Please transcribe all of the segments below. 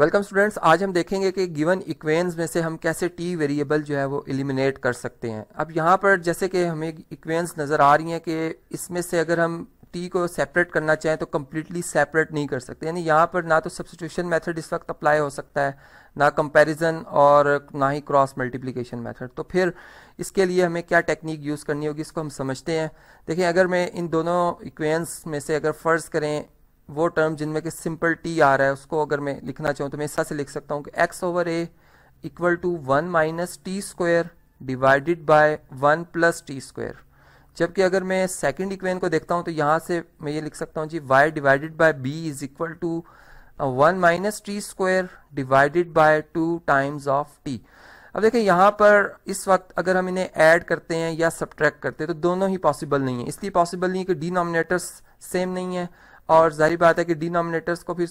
welcome students आज हम देखेंगे कि गिवन इक्वेंस में से हम कैसे टी वेरिएबल जो है वो एलिमिनेट कर सकते हैं अब यहाँ पर जैसे कि हमें इक्वेंस नज़र आ रही हैं कि इसमें से अगर हम टी को सेपरेट करना चाहें तो कम्प्लीटली सेपरेट नहीं कर सकते यानी यहाँ पर ना तो सब्सिट्यूशन मैथड इस वक्त अप्लाई हो सकता है ना कंपेरिजन और ना ही क्रॉस मल्टीप्लीकेशन मैथड तो फिर इसके लिए हमें क्या टेक्निक यूज़ करनी होगी इसको हम समझते हैं देखिए अगर मैं इन दोनों इक्वेंस में से अगर फ़र्ज़ करें वो टर्म जिनमें कि सिंपल टी आ रहा है उसको अगर मैं लिखना चाहूँ तो मैं ऐसा से लिख सकता हूँ कि X over A equal to one minus T square divided by one plus T square जबकि अगर मैं सेकंड इक्वेन को देखता हूँ तो यहाँ से मैं ये लिख सकता हूँ G Y divided by B is equal to one minus T square divided by two times of T अब देखिए यहाँ पर इस वक्त अगर हम इन्हें ऐड करते हैं या सब्ट्रैक्ट करते हैं तो दोनों ही पॉसिबल नहीं है इसलिए पॉसिबल नहीं है कि डिनोमिनेटर्स सेम नहीं है और जारी बात है कि डिनोमिनेटर्स को फिर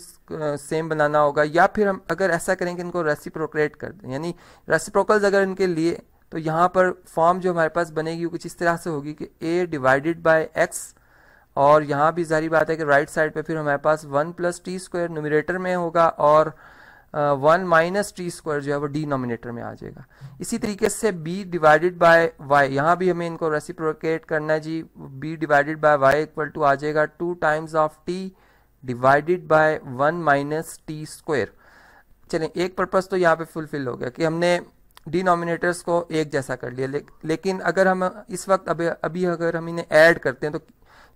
सेम बनाना होगा या फिर हम अगर ऐसा करें कि इनको रेसिप्रोक्रेट कर दें यानी रेसिप्रोकल्स अगर इनके लिए तो यहाँ पर फॉर्म जो हमारे पास बनेगी वो कुछ इस तरह से होगी कि ए डिवाइडेड बाय एक्स और यहाँ भी जारी बात है कि राइट साइड पे फिर हमारे पास one plus T square numerator में होगा और वन माइनस टी स्क्वायर जो है वो डिनोमिनेटर में आ जाएगा इसी तरीके से बी डिवाइडेड बाय वाई यहाँ भी हमें इनको रेसिप्रोकेट करना है जी B divided by Y equal to आ जाएगा two times of T divided by one minus T square चलें एक पर्पज़ तो यहाँ पे फुलफिल हो गया कि हमने डिनोमिनेटर्स को एक जैसा कर लिया ले, लेकिन अगर हम इस वक्त अभी अभी अगर हम इन्हें ऐड करते हैं तो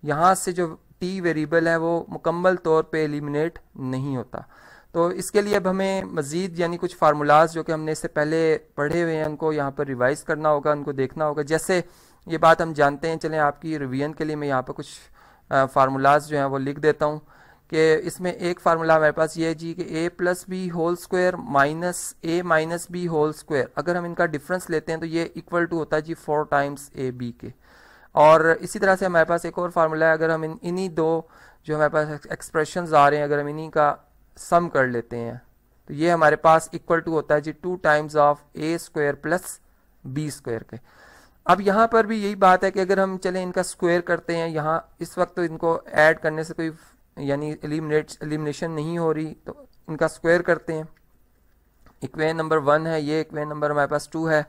यहाँ से जो टी वेरिएबल है वो मुकम्मल तौर पे एलिमिनेट नहीं होता तो इसके लिए अब हमें मज़ीद यानी कुछ फार्मूलाज जो कि हमने इससे पहले पढ़े हुए हैं उनको यहाँ पर रिवाइज़ करना होगा उनको देखना होगा जैसे ये बात हम जानते हैं चलें आपकी रिवीजन के लिए मैं यहाँ पर कुछ फार्मूलाज जो हैं वो लिख देता हूँ कि इसमें एक फार्मूला हमारे पास ये है जी कि A plus B whole square minus A minus B whole square अगर हम इनका डिफरेंस लेते हैं तो ये इक्वल टू होता है जी फोर टाइम्स ए बी के और इसी तरह से हमारे पास एक और फार्मूला है अगर हम इन इन्हीं दो जो हमारे पास एक्सप्रेशन आ रहे हैं अगर हम इन्हीं का सम कर लेते हैं तो ये हमारे पास इक्वल टू होता है जी two times of A square plus B square के अब यहाँ पर भी यही बात है कि अगर हम चले इनका स्क्वायर करते हैं यहाँ इस वक्त तो इनको ऐड करने से कोई यानी एलिमिनेट एलिमिनेशन नहीं हो रही तो इनका स्क्वायर करते हैं इक्वेन नंबर वन है ये इक्वेन नंबर हमारे पास टू है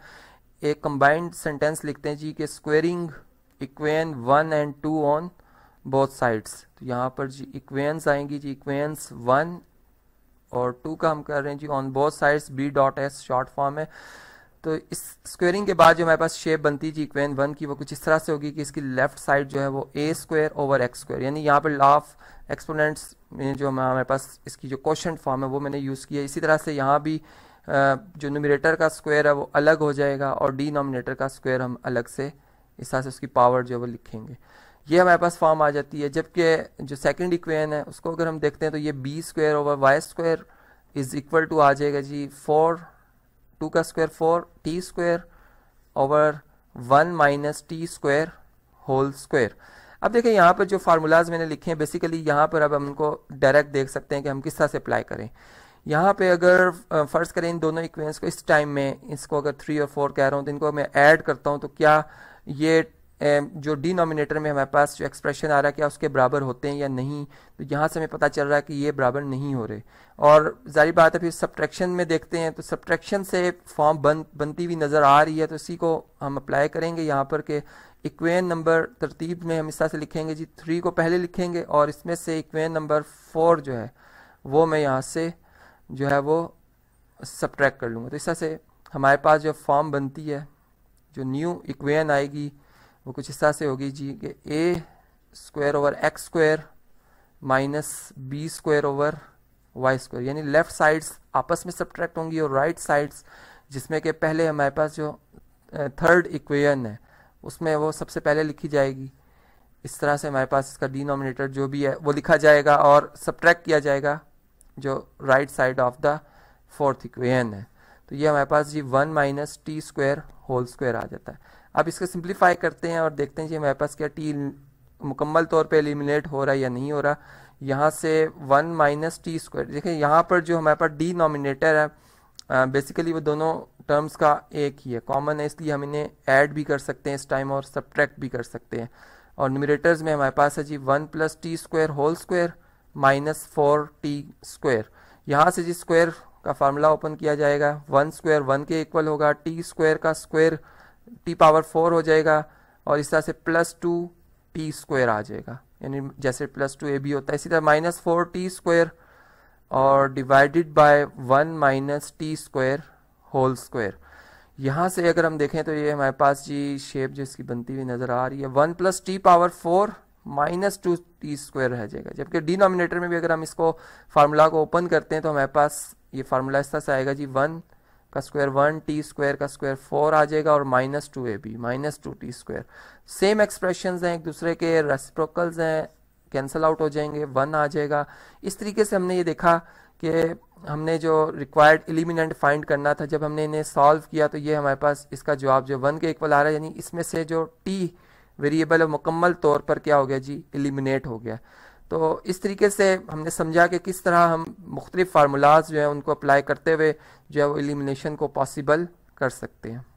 एक कंबाइंड सेंटेंस लिखते हैं जी के squaring equation one and two on both sides तो यहाँ पर जी इक्वेंस आएंगी जी इक्वेंस वन और टू का हम कर रहे हैं जी on both sides B dot S short form है तो इस स्क्वेयरिंग के बाद जो हमारे पास शेप बनती थी इक्वेन वन की वो कुछ इस तरह से होगी कि इसकी लेफ्ट साइड जो है वो A square over X square यानी यहाँ पर लाफ एक्सपोनेंट्स में जो हमारे पास इसकी जो क्वेश्चन फॉर्म है वो मैंने यूज़ किया इसी तरह से यहाँ भी जो नोमिनेटर का स्क्वेयर है वो अलग हो जाएगा और डी का स्क्वेयर हम अलग से इस तरह से उसकी पावर जो है वो लिखेंगे ये हमारे पास फॉर्म आ जाती है जबकि जो सेकंड इक्वेशन है उसको अगर हम देखते हैं तो ये B square over Y square is equal to आ जाएगा जी फोर टू का square four T square over one minus T square whole square अब देखें यहाँ पर जो फार्मूलाज मैंने लिखे हैं बेसिकली यहाँ पर अब हम उनको डायरेक्ट देख सकते हैं कि हम किस तरह से अप्लाई करें यहाँ पे अगर फ़र्ज़ करें इन दोनों इक्वेंस को इस टाइम में इसको अगर थ्री और फोर कह रहा हूँ तो इनको मैं ऐड करता हूँ तो क्या ये जो डिनोमिनेटर में हमारे पास जो एक्सप्रेशन आ रहा है क्या उसके बराबर होते हैं या नहीं तो यहाँ से हमें पता चल रहा है कि ये बराबर नहीं हो रहे और जारी बात है फिर सब्ट्रैक्शन में देखते हैं तो सब्ट्रैक्शन से फॉर्म बन बनती हुई नज़र आ रही है तो इसी को हम अप्लाई करेंगे यहाँ पर के इक्वेन नंबर तरतीब में हम इस तरह से लिखेंगे जी थ्री को पहले लिखेंगे और इसमें से इक्वेन नंबर फोर जो है वो मैं यहाँ से जो है वो सब्ट्रैक्ट कर लूँगा तो इस तरह से हमारे पास जो फॉर्म बनती है जो न्यू इक्वेन आएगी वो कुछ इस तरह से होगी जी कि A square over X square minus B square over Y square यानी लेफ्ट साइड्स आपस में सब्ट्रैक्ट होंगी और राइट right साइड्स जिसमें कि पहले हमारे पास जो थर्ड इक्वेशन है उसमें वो सबसे पहले लिखी जाएगी इस तरह से हमारे पास इसका डिनोमिनेटर जो भी है वो लिखा जाएगा और सब्ट्रैक्ट किया जाएगा जो right side of the fourth equation है तो ये हमारे पास जी one minus T square whole square आ जाता है अब इसको सिंप्लीफाई करते हैं और देखते हैं जी हमारे पास क्या टी मुकम्मल तौर पे एलिमिनेट हो रहा है या नहीं हो रहा यहाँ से वन माइनस टी स्क्वायर देखिए यहाँ पर जो हमारे पास डी नॉमिनेटर है बेसिकली वो दोनों टर्म्स का एक ही है कॉमन है इसलिए हम इन्हें ऐड भी कर सकते हैं इस टाइम और सब्ट्रैक्ट भी कर सकते हैं और न्यूमिनेटर्स में हमारे पास है जी one plus T square whole square minus four T square यहाँ से जी स्क्वायर का फार्मूला ओपन किया जाएगा वन स्क्वायर वन के इक्वल होगा टी स्क्वायर का स्क्वायर टी पावर फोर हो जाएगा और इस तरह से प्लस टू टी स्क्वायर आ जाएगा यानी जैसे प्लस टू ए बी होता है इसी तरह माइनस फोर टी स्क्वायर और divided by one minus T square whole square यहाँ से अगर हम देखें तो ये हमारे पास जी शेप जो इसकी बनती हुई नज़र आ रही है one plus T power four minus two T square रह जाएगा जबकि डिनोमिनेटर में भी अगर हम इसको फार्मूला को ओपन करते हैं तो हमारे पास ये फार्मूला इस तरह से आएगा जी वन का स्क्वायर वन टी स्क्वायर का स्क्वायर फोर आ जाएगा और minus two A B minus two T square same expression हैं एक दूसरे के रेसिप्रोकल्स हैं कैंसल आउट हो जाएंगे वन आ जाएगा इस तरीके से हमने ये देखा कि हमने जो रिक्वायर्ड एलिमिनेंट फाइंड करना था जब हमने इन्हें सॉल्व किया तो ये हमारे पास इसका जवाब जो वन के इक्वल आ रहा है यानी इसमें से जो टी वेरिएबल मुकम्मल तौर पर क्या हो गया जी एलिमिनेट हो गया तो इस तरीके से हमने समझा कि किस तरह हम मुख्तलिफ़ फार्मूलाज जो हैं उनको अप्लाई करते हुए जो है वो एलिमिनेशन को पॉसिबल कर सकते हैं